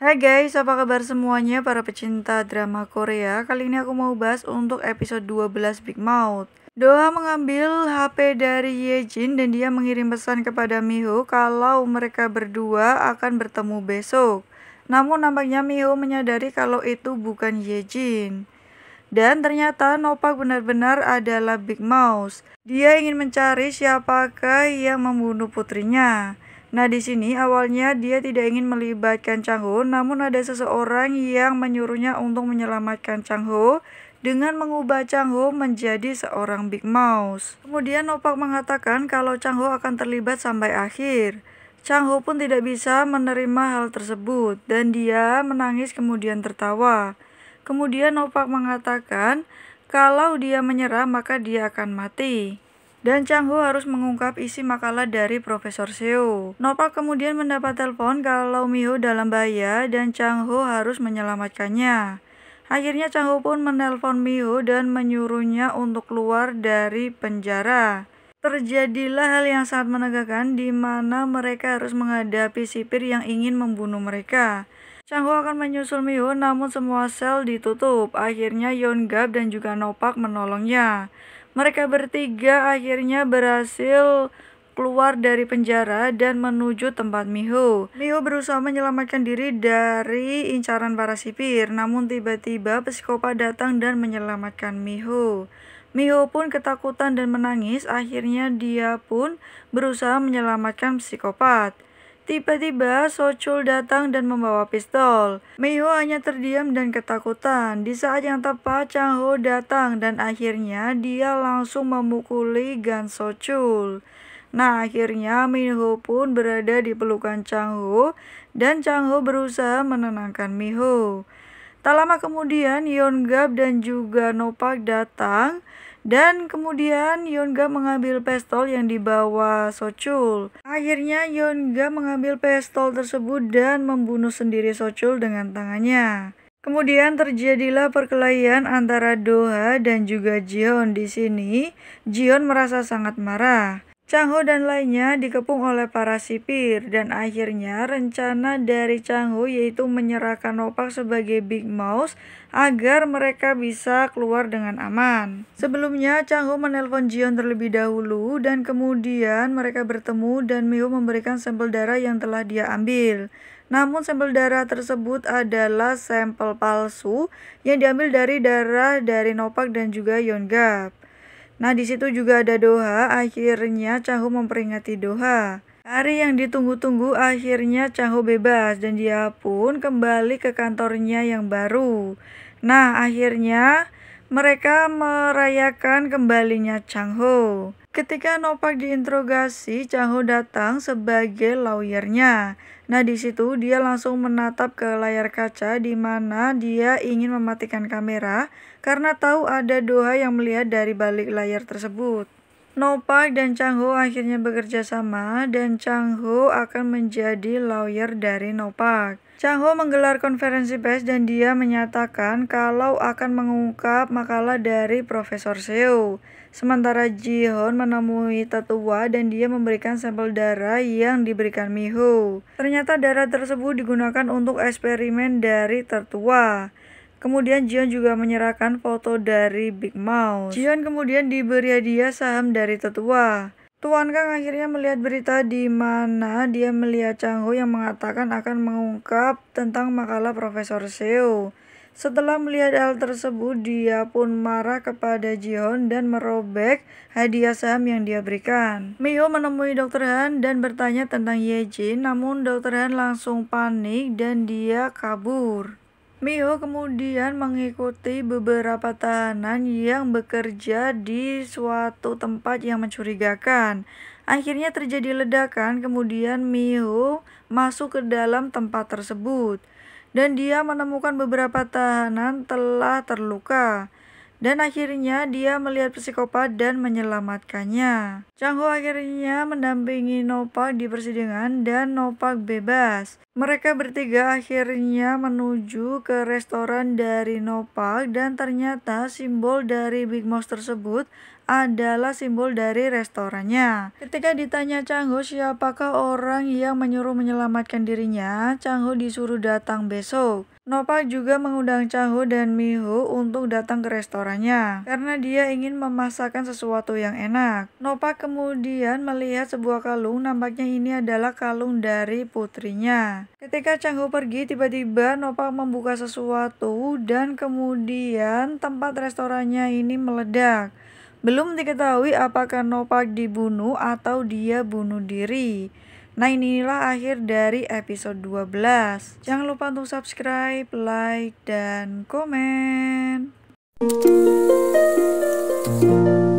Hai guys, apa kabar semuanya para pecinta drama Korea? Kali ini aku mau bahas untuk episode 12 Big Mouth. Doha mengambil HP dari Yejin dan dia mengirim pesan kepada Miho kalau mereka berdua akan bertemu besok. Namun nampaknya Miho menyadari kalau itu bukan Yejin. Dan ternyata Nopak benar-benar adalah Big Mouse. Dia ingin mencari siapakah yang membunuh putrinya. Nah, di sini awalnya dia tidak ingin melibatkan Chang Ho, namun ada seseorang yang menyuruhnya untuk menyelamatkan Chang Ho dengan mengubah Chang Ho menjadi seorang Big Mouse. Kemudian Opak mengatakan kalau Chang Ho akan terlibat sampai akhir. Chang Ho pun tidak bisa menerima hal tersebut dan dia menangis kemudian tertawa. Kemudian Opak mengatakan kalau dia menyerah maka dia akan mati dan Chang Ho harus mengungkap isi makalah dari Profesor Seo. Nopal kemudian mendapat telepon kalau Miho dalam bahaya dan Chang Ho harus menyelamatkannya. Akhirnya Chang Ho pun menelpon Miho dan menyuruhnya untuk keluar dari penjara. Terjadilah hal yang sangat menegakkan di mana mereka harus menghadapi sipir yang ingin membunuh mereka. Chang Ho akan menyusul Miho namun semua sel ditutup. Akhirnya Yeon Gap dan juga Nopak menolongnya. Mereka bertiga akhirnya berhasil keluar dari penjara dan menuju tempat Miho. Miho berusaha menyelamatkan diri dari incaran para sipir, namun tiba-tiba psikopat datang dan menyelamatkan Miho. Miho pun ketakutan dan menangis, akhirnya dia pun berusaha menyelamatkan psikopat. Tiba-tiba Sochul datang dan membawa pistol. Meiho hanya terdiam dan ketakutan. Di saat yang tepat Chang Ho datang dan akhirnya dia langsung memukuli Gan Sochul. Nah akhirnya Meiho pun berada di pelukan Chang Ho dan Chang Ho berusaha menenangkan Meiho. Tak lama kemudian Yeongap dan juga Nopak datang dan kemudian Yonga mengambil pistol yang dibawa Sochul. Akhirnya Yonga mengambil pistol tersebut dan membunuh sendiri Sochul dengan tangannya. Kemudian terjadilah perkelahian antara Doha dan juga Jion di sini. Jion merasa sangat marah. Changho dan lainnya dikepung oleh para sipir dan akhirnya rencana dari Changho yaitu menyerahkan Opak sebagai Big Mouse agar mereka bisa keluar dengan aman. Sebelumnya Changho menelpon Jion terlebih dahulu dan kemudian mereka bertemu dan Mio memberikan sampel darah yang telah dia ambil. Namun sampel darah tersebut adalah sampel palsu yang diambil dari darah dari Nopak dan juga Yongap. Nah, di situ juga ada Doha, akhirnya Cahu memperingati Doha. Hari yang ditunggu-tunggu akhirnya Cahu bebas dan dia pun kembali ke kantornya yang baru. Nah, akhirnya mereka merayakan kembalinya Changho Ketika Nopak diinterogasi, Changho datang sebagai lawyernya. Nah, di situ dia langsung menatap ke layar kaca di mana dia ingin mematikan kamera karena tahu ada Doha yang melihat dari balik layar tersebut. Nopak dan Changho akhirnya bekerja sama dan Changho akan menjadi lawyer dari Nopak. Chang Ho menggelar konferensi pers dan dia menyatakan kalau akan mengungkap makalah dari Profesor Seo. Sementara Ji Hoon menemui tetua dan dia memberikan sampel darah yang diberikan Mi Ho. Ternyata darah tersebut digunakan untuk eksperimen dari Tetua. Kemudian Jion juga menyerahkan foto dari Big Mouse. Jion kemudian diberi hadiah saham dari tetua. Tuan Kang akhirnya melihat berita di mana dia melihat Changho yang mengatakan akan mengungkap tentang makalah Profesor Seo. Setelah melihat hal tersebut, dia pun marah kepada Jihon dan merobek hadiah saham yang dia berikan. Miho menemui Dokter Han dan bertanya tentang Ye Jin, namun Dokter Han langsung panik dan dia kabur. Mio kemudian mengikuti beberapa tahanan yang bekerja di suatu tempat yang mencurigakan. Akhirnya terjadi ledakan, kemudian Mio masuk ke dalam tempat tersebut. Dan dia menemukan beberapa tahanan telah terluka. Dan akhirnya dia melihat psikopat dan menyelamatkannya. Chang Ho akhirnya mendampingi Nopak di persidangan dan Nopak bebas. Mereka bertiga akhirnya menuju ke restoran dari Nopak dan ternyata simbol dari Big Mouse tersebut adalah simbol dari restorannya. Ketika ditanya Chang Ho siapakah orang yang menyuruh menyelamatkan dirinya, Chang Ho disuruh datang besok. Nopak juga mengundang Chaho dan Miho untuk datang ke restorannya karena dia ingin memasakkan sesuatu yang enak. Nopak kemudian melihat sebuah kalung, nampaknya ini adalah kalung dari putrinya. Ketika Chaho pergi, tiba-tiba Nopak membuka sesuatu dan kemudian tempat restorannya ini meledak. Belum diketahui apakah Nopak dibunuh atau dia bunuh diri. Nah inilah akhir dari episode 12. Jangan lupa untuk subscribe, like, dan komen. Thank you.